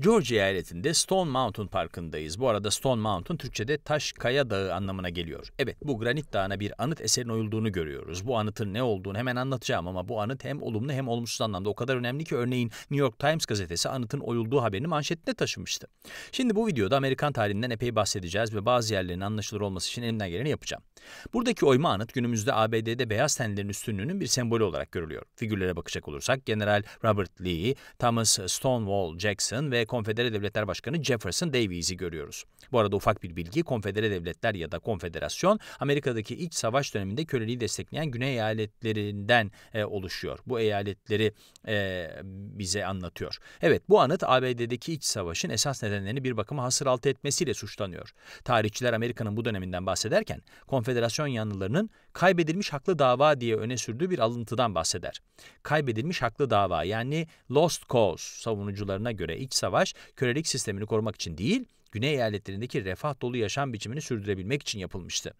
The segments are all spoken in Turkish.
Georgia eyaletinde Stone Mountain Parkı'ndayız. Bu arada Stone Mountain Türkçe'de taş kaya dağı anlamına geliyor. Evet bu granit dağına bir anıt eserin oyulduğunu görüyoruz. Bu anıtın ne olduğunu hemen anlatacağım ama bu anıt hem olumlu hem olumsuz anlamda o kadar önemli ki örneğin New York Times gazetesi anıtın oyulduğu haberini manşetine taşımıştı. Şimdi bu videoda Amerikan tarihinden epey bahsedeceğiz ve bazı yerlerin anlaşılır olması için elimden geleni yapacağım. Buradaki oyma anıt günümüzde ABD'de beyaz tenlilerin üstünlüğünün bir sembolü olarak görülüyor. Figürlere bakacak olursak General Robert Lee, Thomas Stonewall Jackson ve Konfedere Devletler Başkanı Jefferson Davis'i görüyoruz. Bu arada ufak bir bilgi, Konfedere Devletler ya da Konfederasyon, Amerika'daki iç savaş döneminde köleliği destekleyen Güney eyaletlerinden e, oluşuyor. Bu eyaletleri e, bize anlatıyor. Evet, bu anıt ABD'deki iç savaşın esas nedenlerini bir bakıma hasır altı etmesiyle suçlanıyor. Tarihçiler Amerika'nın bu döneminden bahsederken, Konfederasyon yanlılarının kaybedilmiş haklı dava diye öne sürdüğü bir alıntıdan bahseder. Kaybedilmiş haklı dava yani lost cause savunucularına göre iç savaş kölelik sistemini korumak için değil, Güney eyaletlerindeki refah dolu yaşam biçimini sürdürebilmek için yapılmıştı.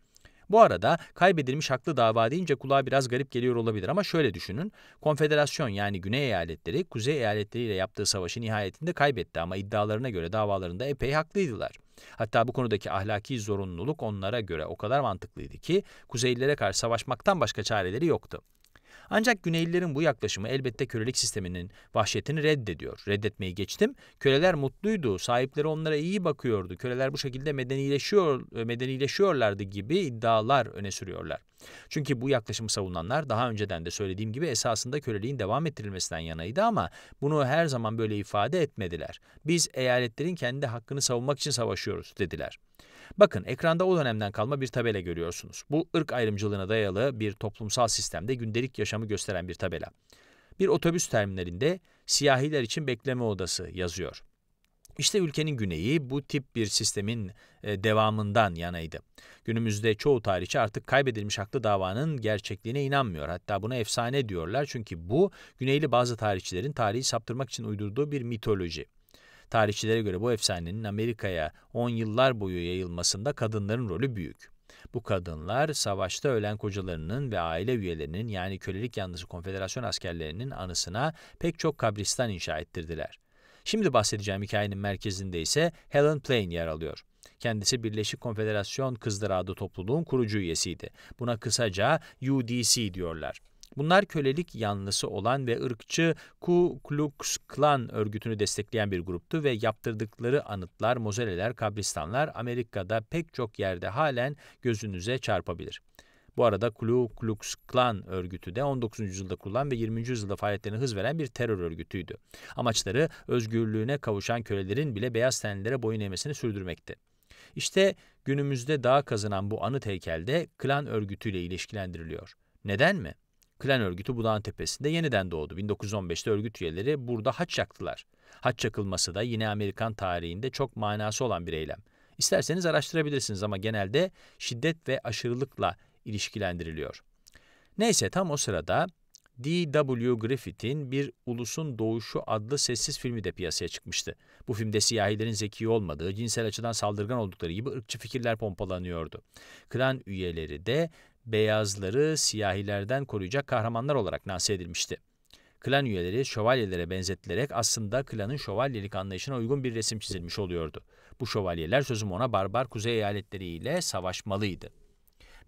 Bu arada kaybedilmiş haklı dava deyince kulağa biraz garip geliyor olabilir ama şöyle düşünün. Konfederasyon yani Güney eyaletleri Kuzey eyaletleriyle yaptığı savaşı nihayetinde kaybetti ama iddialarına göre davalarında epey haklıydılar. Hatta bu konudaki ahlaki zorunluluk onlara göre o kadar mantıklıydı ki Kuzeylilere karşı savaşmaktan başka çareleri yoktu. Ancak Güneylilerin bu yaklaşımı elbette kölelik sisteminin vahşetini reddediyor. Reddetmeyi geçtim. Köleler mutluydu, sahipleri onlara iyi bakıyordu. Köleler bu şekilde medenileşiyor, medenileşiyorlardı gibi iddialar öne sürüyorlar. Çünkü bu yaklaşımı savunanlar daha önceden de söylediğim gibi esasında köleliğin devam ettirilmesinden yanaydı ama bunu her zaman böyle ifade etmediler. Biz eyaletlerin kendi hakkını savunmak için savaşıyoruz dediler. Bakın ekranda o dönemden kalma bir tabela görüyorsunuz. Bu ırk ayrımcılığına dayalı bir toplumsal sistemde gündelik yaşamı gösteren bir tabela. Bir otobüs terminalinde siyahiler için bekleme odası yazıyor. İşte ülkenin güneyi bu tip bir sistemin e, devamından yanaydı. Günümüzde çoğu tarihçi artık kaybedilmiş haklı davanın gerçekliğine inanmıyor. Hatta buna efsane diyorlar çünkü bu güneyli bazı tarihçilerin tarihi saptırmak için uydurduğu bir mitoloji. Tarihçilere göre bu efsanenin Amerika'ya 10 yıllar boyu yayılmasında kadınların rolü büyük. Bu kadınlar savaşta ölen kocalarının ve aile üyelerinin yani kölelik yanlısı konfederasyon askerlerinin anısına pek çok kabristan inşa ettirdiler. Şimdi bahsedeceğim hikayenin merkezinde ise Helen Plain yer alıyor. Kendisi Birleşik Konfederasyon Kızları Adı topluluğun kurucu üyesiydi. Buna kısaca UDC diyorlar. Bunlar kölelik yanlısı olan ve ırkçı Ku Klux Klan örgütünü destekleyen bir gruptu ve yaptırdıkları anıtlar, mozeleler, kabristanlar Amerika'da pek çok yerde halen gözünüze çarpabilir. Bu arada Ku Klux Klan örgütü de 19. yüzyılda kurulan ve 20. yüzyılda faaliyetlerine hız veren bir terör örgütüydü. Amaçları özgürlüğüne kavuşan kölelerin bile beyaz tenlilere boyun eğmesini sürdürmekti. İşte günümüzde daha kazanan bu anıt heykelde klan örgütüyle ilişkilendiriliyor. Neden mi? Klan örgütü Budağın Tepesi'nde yeniden doğdu. 1915'te örgüt üyeleri burada haç çaktılar. Haç çakılması da yine Amerikan tarihinde çok manası olan bir eylem. İsterseniz araştırabilirsiniz ama genelde şiddet ve aşırılıkla ilişkilendiriliyor. Neyse tam o sırada D.W. Griffith'in Bir Ulusun Doğuşu adlı sessiz filmi de piyasaya çıkmıştı. Bu filmde siyahilerin zeki olmadığı, cinsel açıdan saldırgan oldukları gibi ırkçı fikirler pompalanıyordu. Klan üyeleri de beyazları siyahilerden koruyacak kahramanlar olarak lanse edilmişti. Klan üyeleri şövalyelere benzetilerek aslında klanın şövalyelik anlayışına uygun bir resim çizilmiş oluyordu. Bu şövalyeler sözüm ona barbar kuzey eyaletleriyle savaşmalıydı.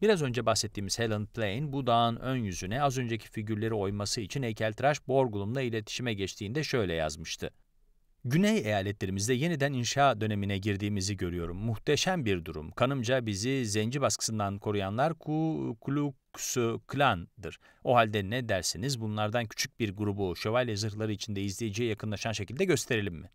Biraz önce bahsettiğimiz Helen Plain bu dağın ön yüzüne az önceki figürleri oyması için heykeltıraş Borglum'la iletişime geçtiğinde şöyle yazmıştı. Güney eyaletlerimizde yeniden inşa dönemine girdiğimizi görüyorum. Muhteşem bir durum. Kanımca bizi zenci baskısından koruyanlar Ku Klux Klan'dır. O halde ne dersiniz bunlardan küçük bir grubu şövalye zırhları içinde izleyiciye yakınlaşan şekilde gösterelim mi?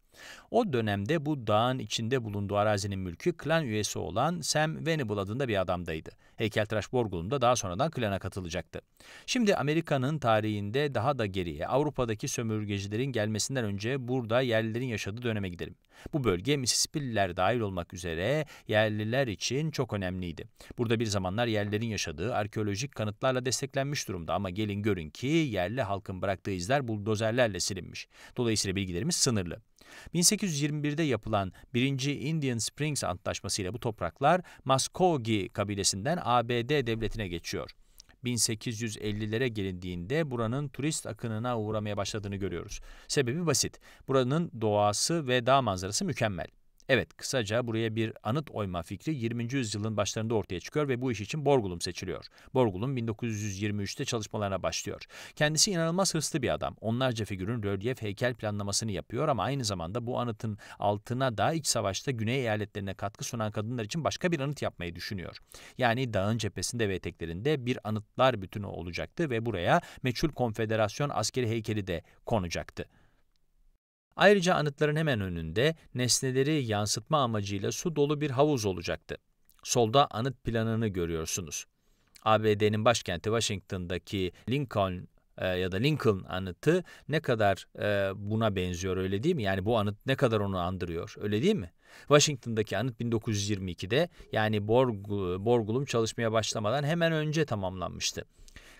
O dönemde bu dağın içinde bulunduğu arazinin mülkü klan üyesi olan Sam Venable adında bir adamdaydı. Heykeltıraş Borgulum da daha sonradan klana katılacaktı. Şimdi Amerika'nın tarihinde daha da geriye Avrupa'daki sömürgecilerin gelmesinden önce burada yerlilerin yaşadığı döneme gidelim. Bu bölge Mississippi'liler dahil olmak üzere yerliler için çok önemliydi. Burada bir zamanlar yerlilerin yaşadığı arkeolojik arkeolojik kanıtlarla desteklenmiş durumda ama gelin görün ki yerli halkın bıraktığı izler buldozerlerle silinmiş. Dolayısıyla bilgilerimiz sınırlı. 1821'de yapılan 1. Indian Springs Antlaşması ile bu topraklar Muskogee kabilesinden ABD devletine geçiyor. 1850'lere gelindiğinde buranın turist akınına uğramaya başladığını görüyoruz. Sebebi basit. Buranın doğası ve dağ manzarası mükemmel. Evet, kısaca buraya bir anıt oyma fikri 20. yüzyılın başlarında ortaya çıkıyor ve bu iş için Borgulum seçiliyor. Borgulum 1923'te çalışmalarına başlıyor. Kendisi inanılmaz hırslı bir adam. Onlarca figürün rölyef heykel planlamasını yapıyor ama aynı zamanda bu anıtın altına da iç savaşta Güney eyaletlerine katkı sunan kadınlar için başka bir anıt yapmayı düşünüyor. Yani dağın cephesinde ve eteklerinde bir anıtlar bütünü olacaktı ve buraya meçhul konfederasyon askeri heykeli de konacaktı. Ayrıca anıtların hemen önünde nesneleri yansıtma amacıyla su dolu bir havuz olacaktı. Solda anıt planını görüyorsunuz. ABD'nin başkenti Washington'daki Lincoln e, ya da Lincoln anıtı ne kadar e, buna benziyor öyle değil mi? Yani bu anıt ne kadar onu andırıyor öyle değil mi? Washington'daki anıt 1922'de yani Borg, Borgulum çalışmaya başlamadan hemen önce tamamlanmıştı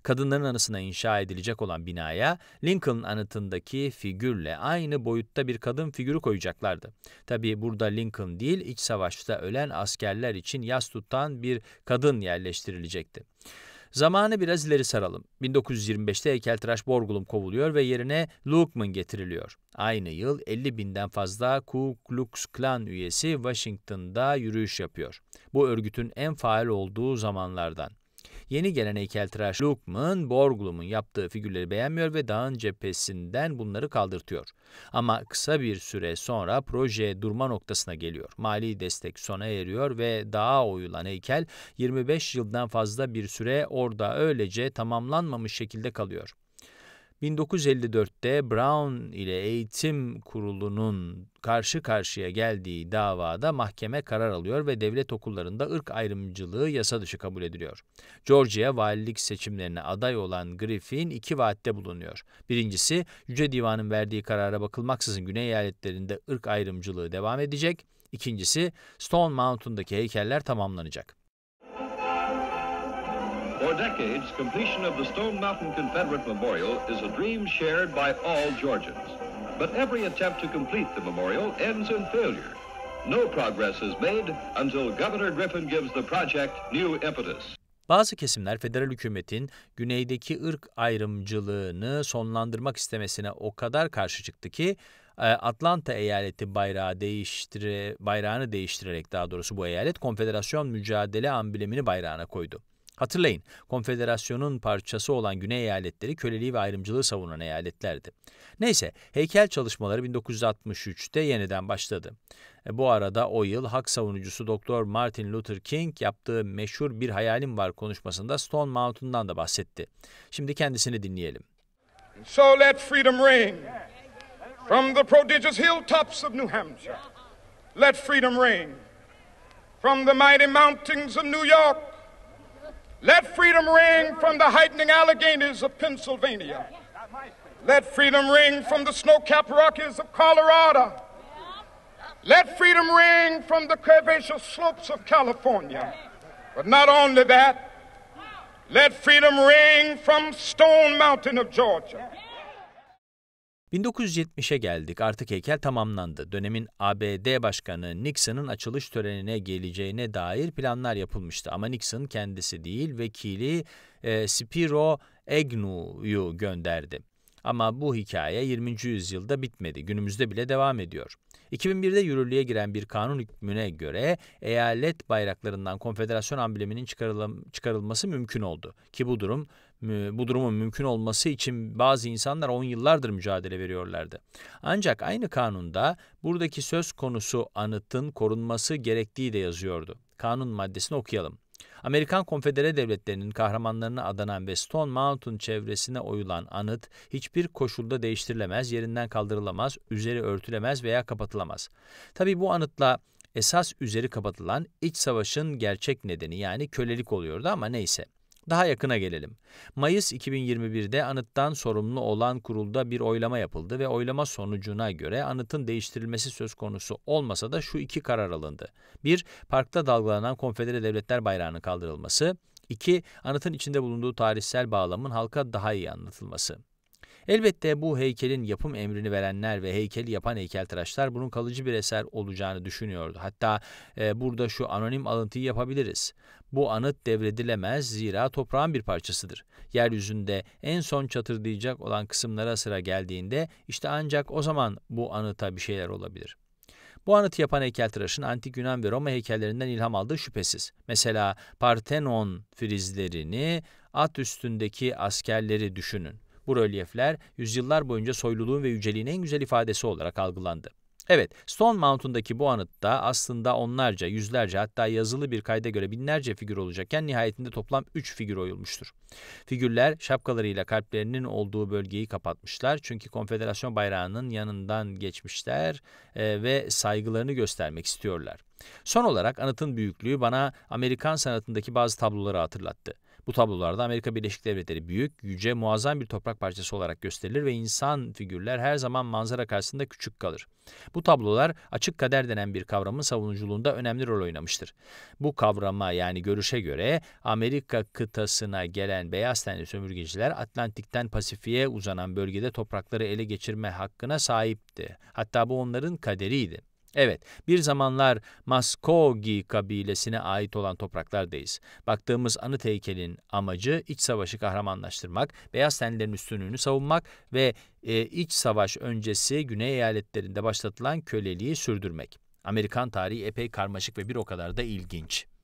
kadınların anısına inşa edilecek olan binaya Lincoln anıtındaki figürle aynı boyutta bir kadın figürü koyacaklardı. Tabi burada Lincoln değil iç savaşta ölen askerler için yas tutan bir kadın yerleştirilecekti. Zamanı biraz ileri saralım. 1925'te heykeltıraş Borgulum kovuluyor ve yerine Lukman getiriliyor. Aynı yıl 50 binden fazla Ku Klux Klan üyesi Washington'da yürüyüş yapıyor. Bu örgütün en faal olduğu zamanlardan. Yeni gelen heykeltıraş Lukman, Borglum'un yaptığı figürleri beğenmiyor ve dağın cephesinden bunları kaldırtıyor. Ama kısa bir süre sonra proje durma noktasına geliyor. Mali destek sona eriyor ve dağa oyulan heykel 25 yıldan fazla bir süre orada öylece tamamlanmamış şekilde kalıyor. 1954'te Brown ile Eğitim Kurulu'nun karşı karşıya geldiği davada mahkeme karar alıyor ve devlet okullarında ırk ayrımcılığı yasa dışı kabul ediliyor. Georgia valilik seçimlerine aday olan Griffin iki vaatte bulunuyor. Birincisi, Yüce Divan'ın verdiği karara bakılmaksızın güney eyaletlerinde ırk ayrımcılığı devam edecek. İkincisi, Stone Mountain'daki heykeller tamamlanacak decades, completion of the Stone Mountain Confederate Memorial is a dream shared by all Georgians. But every attempt to complete the memorial ends in failure. No progress is made until Governor Griffin gives the project new impetus. Bazı kesimler federal hükümetin güneydeki ırk ayrımcılığını sonlandırmak istemesine o kadar karşı çıktı ki e, Atlanta eyaleti bayrağı değiştire, bayrağını değiştirerek daha doğrusu bu eyalet konfederasyon mücadele amblemini bayrağına koydu. Hatırlayın, konfederasyonun parçası olan Güney eyaletleri köleliği ve ayrımcılığı savunan eyaletlerdi. Neyse, heykel çalışmaları 1963'te yeniden başladı. E, bu arada o yıl hak savunucusu Doktor Martin Luther King yaptığı meşhur Bir Hayalim Var konuşmasında Stone Mountain'dan da bahsetti. Şimdi kendisini dinleyelim. So let freedom ring from the prodigious hilltops of New Hampshire. Let freedom ring from the mighty mountains of New York Let freedom ring from the heightening Alleghanies of Pennsylvania. Let freedom ring from the snow capped Rockies of Colorado. Let freedom ring from the curvaceous slopes of California. But not only that, let freedom ring from Stone Mountain of Georgia. 1970'e geldik. Artık heykel tamamlandı. Dönemin ABD Başkanı Nixon'ın açılış törenine geleceğine dair planlar yapılmıştı. Ama Nixon kendisi değil vekili e, Spiro Agnew'yu gönderdi. Ama bu hikaye 20. yüzyılda bitmedi. Günümüzde bile devam ediyor. 2001'de yürürlüğe giren bir kanun hükmüne göre eyalet bayraklarından konfederasyon ambleminin çıkarılması mümkün oldu. Ki bu durum bu durumun mümkün olması için bazı insanlar 10 yıllardır mücadele veriyorlardı. Ancak aynı kanunda buradaki söz konusu anıtın korunması gerektiği de yazıyordu. Kanun maddesini okuyalım. Amerikan Konfedere Devletleri'nin kahramanlarına adanan ve Stone Mountain çevresine oyulan anıt hiçbir koşulda değiştirilemez, yerinden kaldırılamaz, üzeri örtülemez veya kapatılamaz. Tabi bu anıtla esas üzeri kapatılan iç savaşın gerçek nedeni yani kölelik oluyordu ama neyse. Daha yakına gelelim. Mayıs 2021'de anıttan sorumlu olan kurulda bir oylama yapıldı ve oylama sonucuna göre anıtın değiştirilmesi söz konusu olmasa da şu iki karar alındı. 1. parkta dalgalanan Konfedere Devletler bayrağının kaldırılması. 2. anıtın içinde bulunduğu tarihsel bağlamın halka daha iyi anlatılması. Elbette bu heykelin yapım emrini verenler ve heykeli yapan heykeltıraşlar bunun kalıcı bir eser olacağını düşünüyordu. Hatta e, burada şu anonim alıntıyı yapabiliriz. Bu anıt devredilemez zira toprağın bir parçasıdır. Yeryüzünde en son çatırdayacak olan kısımlara sıra geldiğinde işte ancak o zaman bu anıta bir şeyler olabilir.'' Bu anıtı yapan heykeltıraşın antik Yunan ve Roma heykellerinden ilham aldığı şüphesiz. Mesela Partenon frizlerini, at üstündeki askerleri düşünün. Bu rölyefler yüzyıllar boyunca soyluluğun ve yüceliğin en güzel ifadesi olarak algılandı. Evet, Stone Mountain'daki bu anıtta aslında onlarca, yüzlerce hatta yazılı bir kayda göre binlerce figür olacakken nihayetinde toplam 3 figür oyulmuştur. Figürler şapkalarıyla kalplerinin olduğu bölgeyi kapatmışlar çünkü konfederasyon bayrağının yanından geçmişler e, ve saygılarını göstermek istiyorlar. Son olarak anıtın büyüklüğü bana Amerikan sanatındaki bazı tabloları hatırlattı. Bu tablolarda Amerika Birleşik Devletleri büyük, yüce, muazzam bir toprak parçası olarak gösterilir ve insan figürler her zaman manzara karşısında küçük kalır. Bu tablolar açık kader denen bir kavramın savunuculuğunda önemli rol oynamıştır. Bu kavrama yani görüşe göre Amerika kıtasına gelen beyaz tenli sömürgeciler Atlantik'ten Pasifik'e uzanan bölgede toprakları ele geçirme hakkına sahipti. Hatta bu onların kaderiydi. Evet, bir zamanlar Maskogi kabilesine ait olan topraklardayız. Baktığımız anıt heykelin amacı iç savaşı kahramanlaştırmak, beyaz tenlerin üstünlüğünü savunmak ve e, iç savaş öncesi Güney eyaletlerinde başlatılan köleliği sürdürmek. Amerikan tarihi epey karmaşık ve bir o kadar da ilginç.